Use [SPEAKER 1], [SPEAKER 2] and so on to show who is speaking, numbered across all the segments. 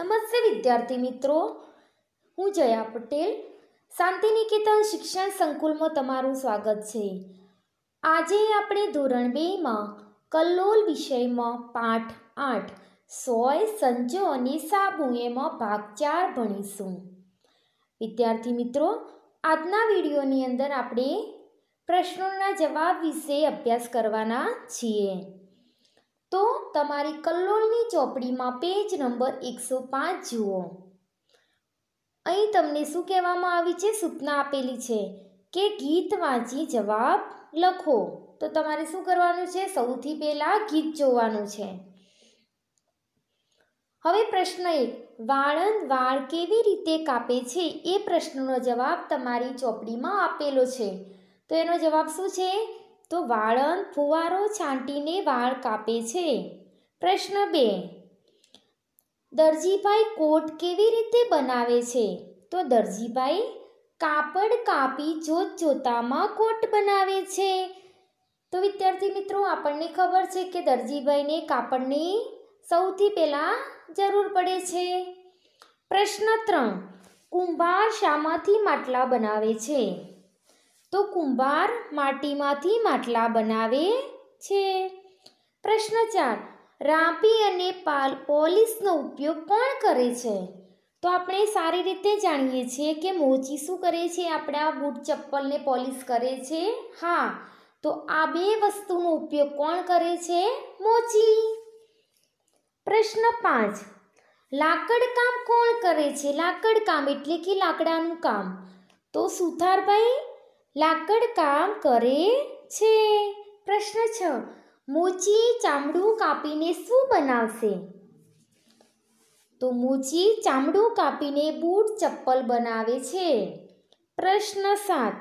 [SPEAKER 1] નમસ્તે વિદ્યાર્થી મિત્રો હું જયા પટેલ શાંતિનિકેતન શિક્ષણ સંકુલમાં તમારું સ્વાગત છે આજે આપણે ધોરણ બેમાં કલ્લોલ વિષયમાં પાઠ આઠ સોય સંજો અને સાબુ એમાં ભાગ ચાર ભણીશું વિદ્યાર્થી મિત્રો આજના વિડીયોની અંદર આપણે પ્રશ્નોના જવાબ વિશે અભ્યાસ કરવાના છીએ તો તમારી કલ્લોલની ચોપડીમાં પેજ નંબર એકસો પાંચ જુઓ અહીં તમને શું કહેવામાં આવી છે સૂચના આપેલી છે કે ગીત વાંચી જવાબ લખો તો તમારે શું કરવાનું છે સૌથી પહેલાં ગીત જોવાનું છે હવે પ્રશ્ન એક વાળંદ વાળ કેવી રીતે કાપે છે એ પ્રશ્નનો જવાબ તમારી ચોપડીમાં આપેલો છે તો એનો જવાબ શું છે તો વાળંદ ફુવારો છાંટીને વાળ કાપે છે પ્રશ્ન બે દરજીભાઈ કોટ કેવી રીતે બનાવે છે તો દરજીભાઈ કાપડ કાપી જોત જોતામાં કોટ બનાવે છે તો વિદ્યાર્થી મિત્રો આપણને ખબર છે કે દરજીભાઈને કાપડની સૌથી પહેલાં જરૂર પડે છે પ્રશ્ન ત્રણ કુંભાર શામાંથી માટલા બનાવે છે તો કુંભાર માટીમાંથી માટલા બનાવે છે પ્રશ્ન ચાર રાપી અને પાલ પોલિશનો ઉપયોગ કોણ કરે છે તો આપણે સારી રીતે જાણીએ છીએ કે મોચી શું કરે છે આપણા બૂટ ચપ્પલને પોલિશ કરે છે હા તો આ બે વસ્તુનો ઉપયોગ કોણ કરે છે મોચી પ્રશ્ન પાંચ લાકડકામ કોણ કરે છે લાકડકામ એટલે કે લાકડાનું કામ તો સુથારભાઈ લાકડ કામ કરે છે પ્રશ્ન છ મોચી ચામડું કાપીને શું બનાવશે તો મોચી ચામડું કાપીને બૂટ ચપ્પલ બનાવે છે પ્રશ્ન સાત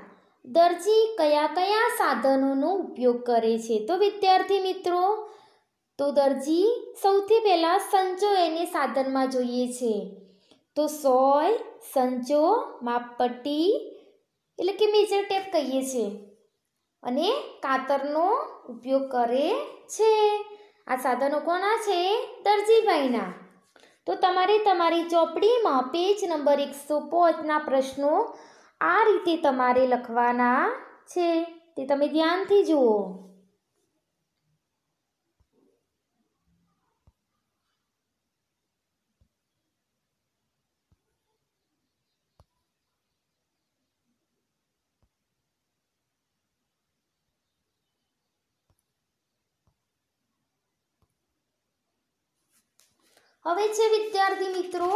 [SPEAKER 1] દરજી કયા કયા સાધનોનો ઉપયોગ કરે છે તો વિદ્યાર્થી મિત્રો તો દરજી સૌથી પહેલાં સંચો એને સાધનમાં જોઈએ છે તો સોય સંચો માપપટ્ટી એટલે કે મેજર ટેપ કહીએ છીએ અને કાતરનો ઉપયોગ કરે છે આ સાધનો કોના છે દરજીભાઈના તો તમારે તમારી ચોપડીમાં પેજ નંબર એકસો પાંચના પ્રશ્નો આ રીતે તમારે લખવાના છે તે તમે ધ્યાનથી જુઓ હવે છે વિદ્યાર્થી મિત્રો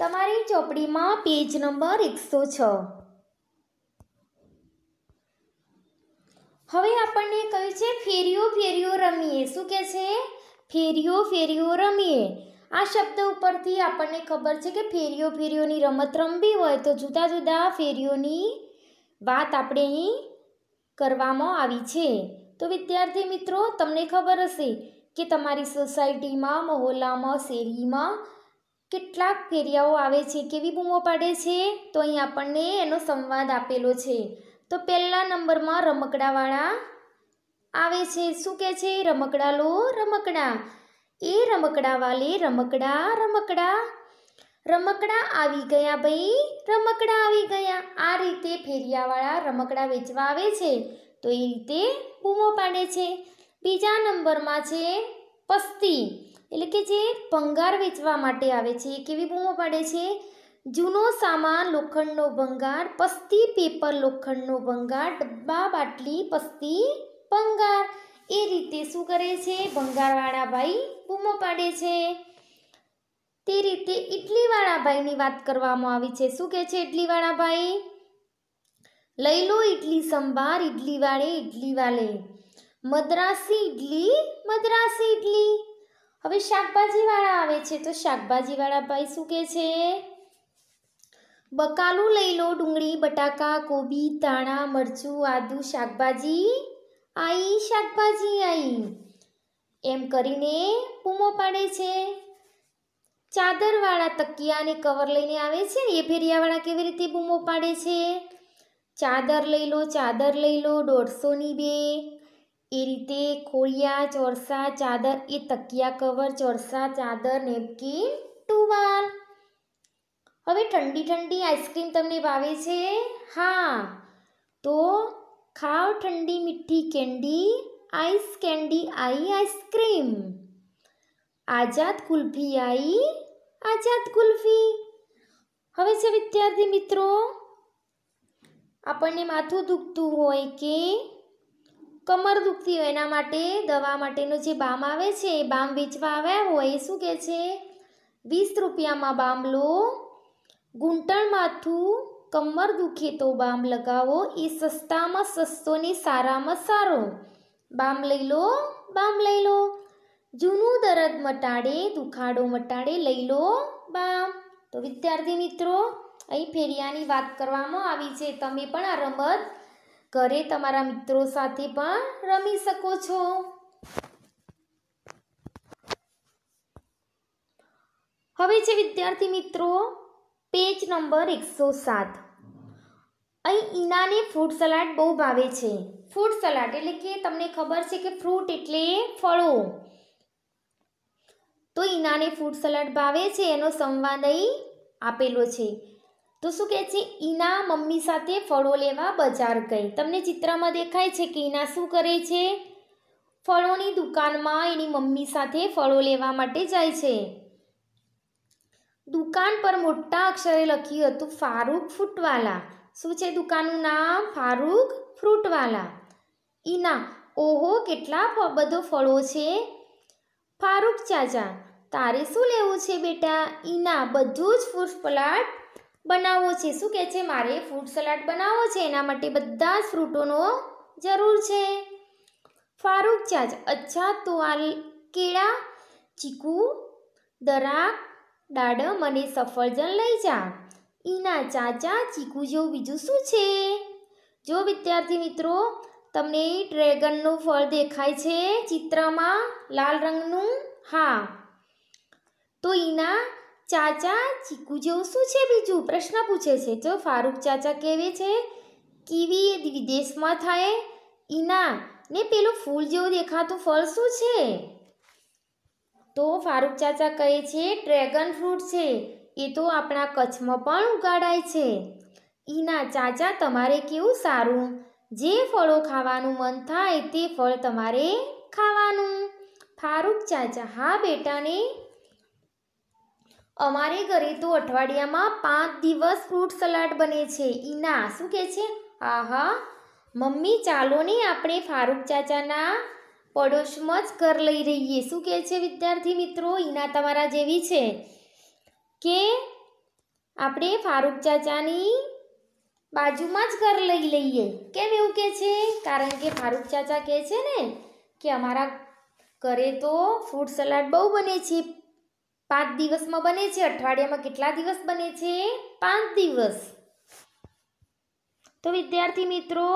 [SPEAKER 1] તમારી ચોપડીમાં પેજ નંબર એકસો છ હવે આપણને કહ્યું છે ફેરીઓ ફેરીઓ રમીએ શું કે છે ફેરિયો ફેરીઓ રમીએ આ શબ્દ ઉપરથી આપણને ખબર છે કે ફેરિયો ફેરીઓની રમત રમવી હોય તો જુદા જુદા ફેરીઓની વાત આપણે અહીં કરવામાં આવી છે તો વિદ્યાર્થી મિત્રો તમને ખબર હશે કે તમારી સોસાયટીમાં મહોલ્લામાં શેરીમાં કેટલાક ફેરિયાઓ આવે છે કેવી બૂમો પાડે છે તો અહીં આપણને એનો સંવાદ આપેલો છે તો પહેલા નંબરમાં રમકડાવાળા આવે છે શું કહે છે રમકડા લો રમકડા એ રમકડા રમકડા રમકડા રમકડા આવી ગયા ભાઈ રમકડા આવી ગયા આ રીતે ફેરિયાવાળા રમકડા વેચવા આવે છે તો એ રીતે બૂમો પાડે છે બીજા નંબરમાં છે પસ્તી એટલે કે જે ભંગાર વેચવા માટે આવે છે કેવી બૂમો પાડે છે જૂનો સામાન લોખંડનો ભંગાર પસ્તી પેપર લોખંડનો ભંગાર ડબ્બા બાટલી પસ્તી ભંગાર એ રીતે શું કરે છે ભંગારવાળા ભાઈ બૂમો પાડે છે તે રીતે ઇડલીવાળા ભાઈની વાત કરવામાં આવી છે શું કહે છે ઇડલીવાળા ભાઈ લઈ લો ઇડલી સંભાર ઇડલી વાળે ઇડલી વાળે મદ્રાસી ઇડલી મદ્રાસી ઇડલી હવે શાકભાજીવાળા આવે છે તો શાકભાજીવાળા ભાઈ શું કહે છે બકાલું લઈ લો ડુંગળી બટાકા કોબી ધાણા મરચું આદુ શાકભાજી આઈ શાકભાજી આઈ એમ કરીને પૂમો પાડે છે ચાદરવાળા તકિયાને કવર લઈને આવે છે ને એ ફેરિયાવાળા કેવી રીતે બૂમો પાડે છે ચાદર લઈ લો ચાદર લઈ લો દોઢસોની બે એ રીતે ખોળિયા ચોરસા ચાદર એ તકિયા કવર ચોરસા ચાદર નેપકીન ટુવાલ હવે ઠંડી ઠંડી આઈસ્ક્રીમ તમને ભાવે છે હા તો ખાવ ઠંડી મીઠી કેન્ડી આઈસ કેન્ડી આઈ આઈસ્ક્રીમ આઝાદ કુલ્ફી આઈ આઝાદ કુલ્ફી હવે છે વિદ્યાર્થી મિત્રો આપણને માથું દુખતું હોય કે કમર દુખતી હોય એના માટે દવા માટેનો જે બામ આવે છે એ બામ વેચવા આવ્યા હોય એ શું કહે છે વીસ રૂપિયામાં બામ લો ઘૂંટણ માથું કમર દુખે તો બામ લગાવો એ સસ્તામાં સસ્તો ને સારામાં સારો બામ લઈ લો બામ લઈ લો જૂનું દરદ મટાડે દુખાડો મટાડે લઈ લો બામ તો વિદ્યાર્થી મિત્રો અહીં ફેરિયાની વાત કરવામાં આવી છે તમે પણ આ રમત ઘરે તમારા મિત્રો સાથે પણ રમી શકો છો હવે છે વિદ્યાર્થી મિત્રો પેજ નંબર એકસો સાત અહીં ઈનાને ફ્રૂટ સલાડ બહુ ભાવે છે ફ્રૂટ સલાડ એટલે કે તમને ખબર છે કે ફ્રૂટ એટલે ફળો તો ઈનાને ફ્રૂટ સલાડ ભાવે છે એનો સંવાદ અહીં આપેલો છે તો શું કહે છે ઈના મમ્મી સાથે ફળો લેવા બજાર ગઈ તમને ચિત્રમાં દેખાય છે કે ઈના શું કરે છે ફળોની દુકાનમાં એની મમ્મી સાથે ફળો લેવા માટે જાય છે દુકાન પર મોટા અક્ષરે લખ્યું હતું ફારૂક ફૂટવાલા શું છે દુકાનનું નામ ફારૂક ફ્રૂટવાલા ઈના ઓહો કેટલા બધો ફળો છે ફારૂક ચાચા તારે શું લેવું છે બેટા ઈના બધું જ ફૂટ પ્લાટ બનાવવો છે શું કહે છે મારે ફ્રૂટ સલાડ બનાવવો છે એના માટે બધા જ ફ્રૂટોનો જરૂર છે ફારૂક ચાચ અચ્છા તો આ કેળા ચીકુ દરાક દાડમ અને સફરજન લઈ જા ઈના ચાચા ચીકુ જેવું બીજું શું છે જો વિદ્યાર્થી મિત્રો તમને ડ્રેગનનું ફળ દેખાય છે ચિત્રમાં લાલ રંગનું હા તો ઈના ચાચા ચીકુ જેવું શું છે બીજું પ્રશ્ન પૂછે છે જો ફારૂક ચાચા કહેવે છે કીવી વિદેશમાં થાય ઈના ને પેલું ફૂલ જેવું દેખાતું ફળ શું છે તો ફારૂક ચાચા કહે છે ડ્રેગન ફ્રૂટ છે એ તો આપણા કચ્છમાં પણ ઉગાડાય છે ઈના ચાચા તમારે કેવું સારું જે ફળો ખાવાનું મન થાય તે ફળ તમારે ખાવાનું ફારૂક ચાચા હા બેટાને અમારે ઘરે તો અઠવાડિયામાં પાંચ દિવસ ફ્રૂટ સલાડ બને છે ઈના શું કહે છે આહા મમ્મી ચાલો ને આપણે ફારૂક ચાચાના પડોશમાં જ ઘર લઈ રહીએ શું કહે છે વિદ્યાર્થી મિત્રો ઈના તમારા જેવી છે કે આપણે ફારૂક ચાચાની બાજુમાં જ ઘર લઈ લઈએ કેમ એવું કહે છે કારણ કે ફારૂક ચાચા કહે છે ને કે અમારા ઘરે તો ફ્રૂટ સલાડ બહુ બને છે પાંચ દિવસમાં બને છે અઠવાડિયામાં કેટલા દિવસ બને છે પાંચ દિવસ તો વિદ્યાર્થી મિત્રો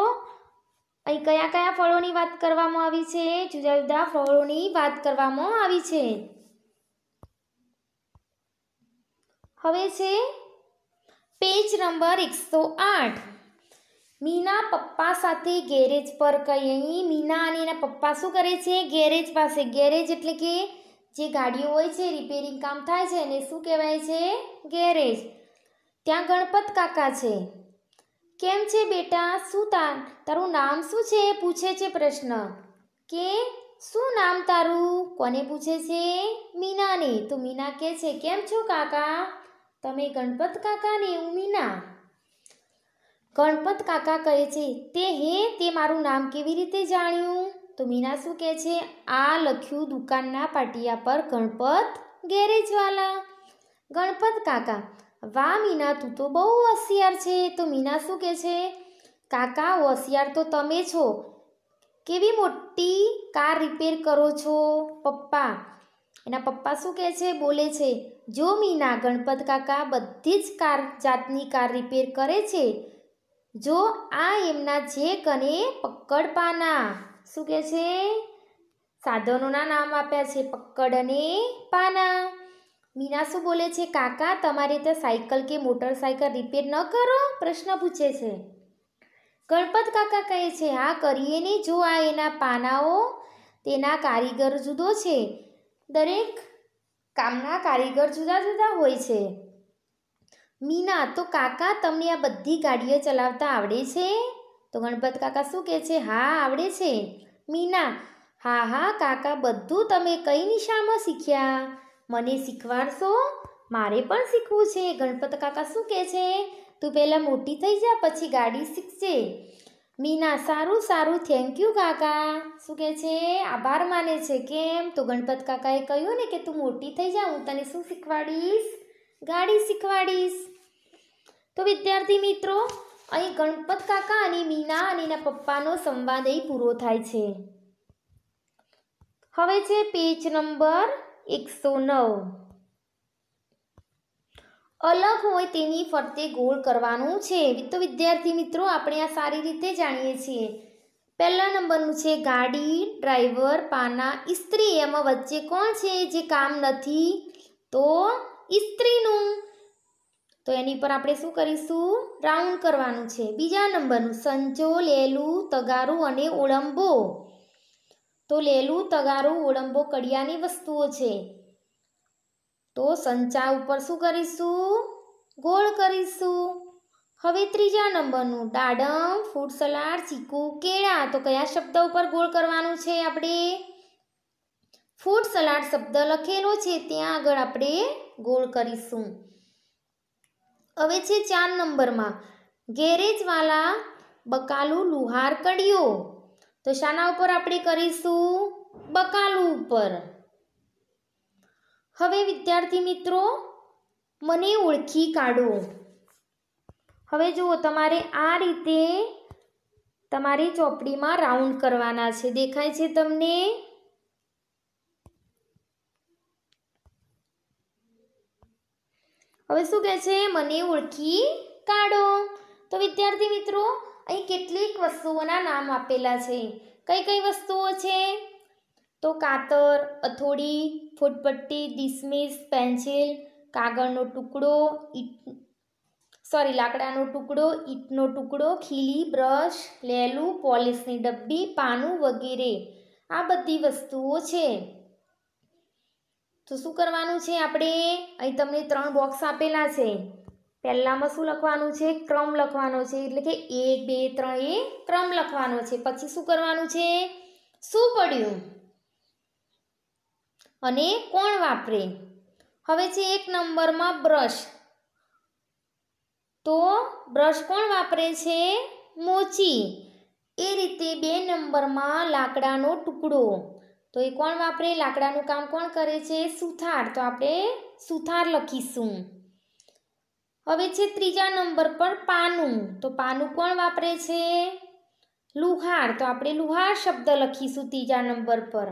[SPEAKER 1] અહીં કયા કયા ફળોની વાત કરવામાં આવી છે જુદા જુદા ફળોની વાત કરવામાં આવી છે હવે છે પેજ નંબર એકસો આઠ મીના પપ્પા સાથે ગેરેજ પર કઈ મીના અને એના પપ્પા શું કરે છે ગેરેજ પાસે ગેરેજ એટલે કે જે ગાડીઓ હોય છે રિપેરિંગ કામ થાય છે એને શું કહેવાય છે ગેરેજ ત્યાં ગણપત કાકા છે કેમ છે બેટા શું તાર તારું નામ શું છે પૂછે છે પ્રશ્ન કે શું નામ તારું કોને પૂછે છે મીનાને તો મીના કહે છે કેમ છો કાકા તમે ગણપત કાકાને હું મીના ગણપત કાકા કહે છે તે હે તે મારું નામ કેવી રીતે જાણ્યું તો મીના શું કહે છે આ લખ્યું દુકાનના પાટિયા પર ગણપત ગેરેજવાલા ગણપત કાકા વાહ મીના તું તો બહુ હોશિયાર છે તો મીના શું કહે છે કાકા હોશિયાર તો તમે છો કેવી મોટી કાર રિપેર કરો છો પપ્પા એના પપ્પા શું કહે છે બોલે છે જો મીના ગણપત કાકા બધી જ કાર જાતની કાર રિપેર કરે છે જો આ એમના જેક અને પાના શું કહે છે સાધનોના નામ આપ્યા છે પક્કડ અને પાના મીના શું બોલે છે કાકા તમારી ત્યાં સાયકલ કે મોટરસાયકલ રિપેર ન કરો પ્રશ્ન પૂછે છે ગણપત કાકા કહે છે હા કરીએ ને જો આ એના પાનાઓ તેના કારીગર જુદો છે દરેક કામના કારીગર જુદા જુદા હોય છે મીના તો કાકા તમને આ બધી ગાડીઓ ચલાવતા આવડે છે તો ગણપત કાકા શું કહે છે હા આવડે છે મીના હા હા કાકા બધું તમે કઈ નિશામાં શીખ્યા મને શીખવાડશો મારે પણ શીખવું છે ગણપત કાકા શું કહે છે તું પહેલાં મોટી થઈ જા પછી ગાડી શીખજે મીના સારું સારું થેન્ક યુ કાકા શું કહે છે આભાર માને છે કેમ તો ગણપત કાકાએ કહ્યું ને કે તું મોટી થઈ જા હું તને શું શીખવાડીશ ગાડી શીખવાડીશ તો વિદ્યાર્થી મિત્રો અહીં ગણપત કાકા અને મીના અને એના પપ્પાનો સંવાદ એ પૂરો થાય છે હવે છે પેજ નંબર એકસો નવ અલગ હોય તેની ફરતે ગોળ કરવાનું છે તો વિદ્યાર્થી મિત્રો આપણે આ સારી રીતે જાણીએ છીએ પહેલા નંબરનું છે ગાડી ડ્રાઈવર પાના ઇસ્ત્રી એમાં વચ્ચે કોણ છે જે કામ નથી તો ઇસ્ત્રીનું તો એની પર આપણે શું કરીશું રાઉન્ડ કરવાનું છે બીજા નંબરનું સંચો લેલું તગારું અને ઓળંબો તો લેલું તગારું ઓળંબો કડિયાની વસ્તુઓ છે તો સંચા ઉપર શું કરીશું ગોળ કરીશું હવે ત્રીજા નંબરનું દાડમ ફૂડ સલાડ ચીકુ કેળા તો કયા શબ્દ ઉપર ગોળ કરવાનું છે આપણે ફૂડ સલાડ શબ્દ લખેલો છે ત્યાં આગળ આપણે ગોળ કરીશું હવે છે ચાર નંબરમાં ગેરેજવાલા બકાલુ લુહાર કડ્યો તો શાના ઉપર આપણે કરીશું બકાલુ ઉપર હવે વિદ્યાર્થી મિત્રો મને ઓળખી કાઢો હવે જુઓ તમારે આ રીતે તમારી ચોપડીમાં રાઉન્ડ કરવાના છે દેખાય છે તમને હવે શું કહે છે મને ઓળખી કાઢો તો વિદ્યાર્થી મિત્રો અહીં કેટલીક વસ્તુઓના નામ આપેલા છે કઈ કઈ વસ્તુઓ છે તો કાતર અથોડી ફૂટપટ્ટી ડિસમિસ પેન્સિલ કાગળનો ટુકડો ઈટ સોરી લાકડાનો ટુકડો ઈંટનો ટુકડો ખીલી બ્રશ લેલું પોલિશની ડબ્બી પાનું વગેરે આ બધી વસ્તુઓ છે તો શું કરવાનું છે આપણે અહીં તમને ત્રણ બોક્સ આપેલા છે પહેલાંમાં શું લખવાનું છે ક્રમ લખવાનો છે એટલે કે એક બે ત્રણ એ ક્રમ લખવાનો છે પછી શું કરવાનું છે શું પડ્યું અને કોણ વાપરે હવે છે એક નંબરમાં બ્રશ તો બ્રશ કોણ વાપરે છે મોચી એ રીતે બે નંબરમાં લાકડાનો ટુકડો તો એ કોણ વાપરે લાકડાનું કામ કોણ કરે છે સુથાર તો આપણે સુથાર લખીશું હવે છે ત્રીજા નંબર પર પાનું તો પાનું કોણ વાપરે છે લુહાર તો આપણે લુહાર શબ્દ લખીશું ત્રીજા નંબર પર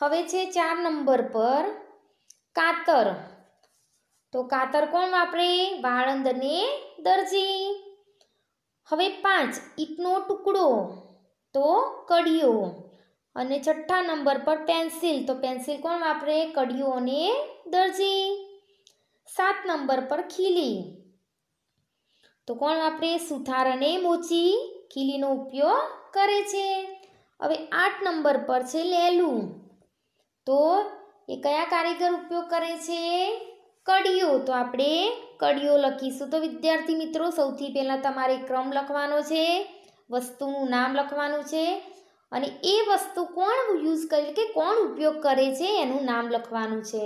[SPEAKER 1] હવે છે ચાર નંબર પર કાતર તો કાતર કોણ વાપરે વાળંદ અને દરજી હવે પાંચ ઈટનો ટુકડો તો કડિયો અને છઠ્ઠા નંબર પર પેન્સિલ તો પેન્સિલ કોણ વાપરે કડીઓ અને દરજી સાત નંબર પર ખીલી તો કોણ વાપરે સુથાર અને મોચી ખીલીનો ઉપયોગ કરે છે હવે આઠ નંબર પર છે લેલું તો એ કયા કારીગર ઉપયોગ કરે છે કડીઓ તો આપણે કડીઓ લખીશું તો વિદ્યાર્થી મિત્રો સૌથી પહેલાં તમારે ક્રમ લખવાનો છે વસ્તુનું નામ લખવાનું છે અને એ વસ્તુ કોણ યુઝ કરી કે કોણ ઉપયોગ કરે છે એનું નામ લખવાનું છે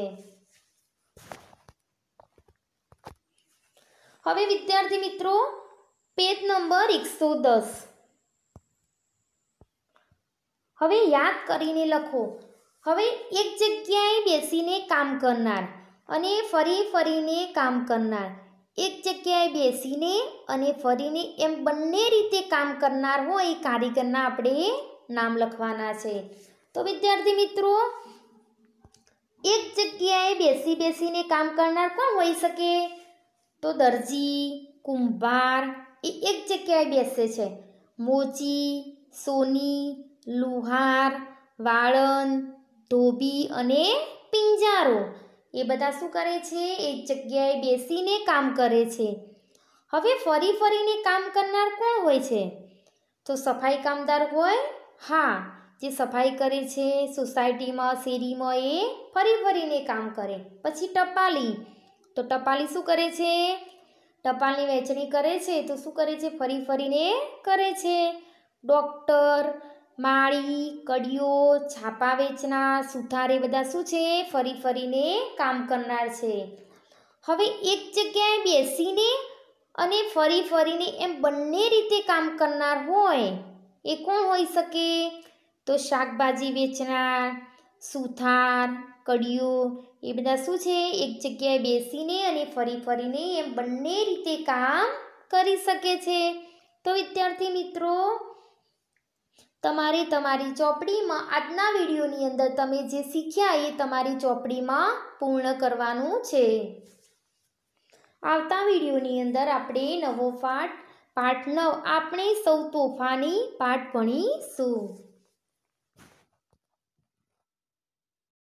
[SPEAKER 1] હવે વિદ્યાર્થી મિત્રો પેજ નંબર એકસો દસ હવે યાદ કરીને લખો હવે એક જગ્યાએ બેસીને કામ કરનાર અને ફરી ફરીને કામ કરનાર એક જગ્યાએ બેસીને અને ફરીને એમ બંને રીતે કામ કરનાર હોય કારીગરના આપણે નામ લખવાના છે તો વિદ્યાર્થી મિત્રો એક જગ્યાએ બેસી બેસીને કામ કરનાર કોણ હોઈ શકે તો દરજી કુંભાર એ એક જગ્યાએ બેસે છે મોચી સોની લુહાર વાળંદ ધોબી અને પિંજારો એ બધા શું કરે છે એક જગ્યાએ બેસીને કામ કરે છે હવે ફરી ફરીને કામ કરનાર કોણ હોય છે તો સફાઈ કામદાર હોય હા જે સફાઈ કરે છે સોસાયટીમાં શેરીમાં એ ફરી ફરીને કામ કરે પછી ટપાલી તો ટપાલી શું કરે છે ટપાલની વહેંચણી કરે છે તો શું કરે છે ફરી ફરીને કરે છે ડૉક્ટર માળી કડીઓ છાપા વેચનાર સુથાર એ બધા શું છે ફરી ફરીને કામ કરનાર છે હવે એક જગ્યાએ બેસીને અને ફરી ફરીને એમ બંને રીતે કામ કરનાર હોય એ કોણ હોઈ શકે તો શાકભાજી વેચનાર સુથાર કડીઓ એ બધા શું છે એક જગ્યાએ બેસીને અને ફરી ફરીને એમ બંને રીતે કામ કરી શકે છે તો વિદ્યાર્થી મિત્રો તમારે તમારી ચોપડીમાં આજના વિડીયોની અંદર તમે જે શીખ્યા એ તમારી ચોપડીમાં પૂર્ણ કરવાનું છે આવતા વિડીયોની અંદર આપણે નવો પાઠ પાઠ નવ આપણે સૌ તોફાની પાઠ ભણીશું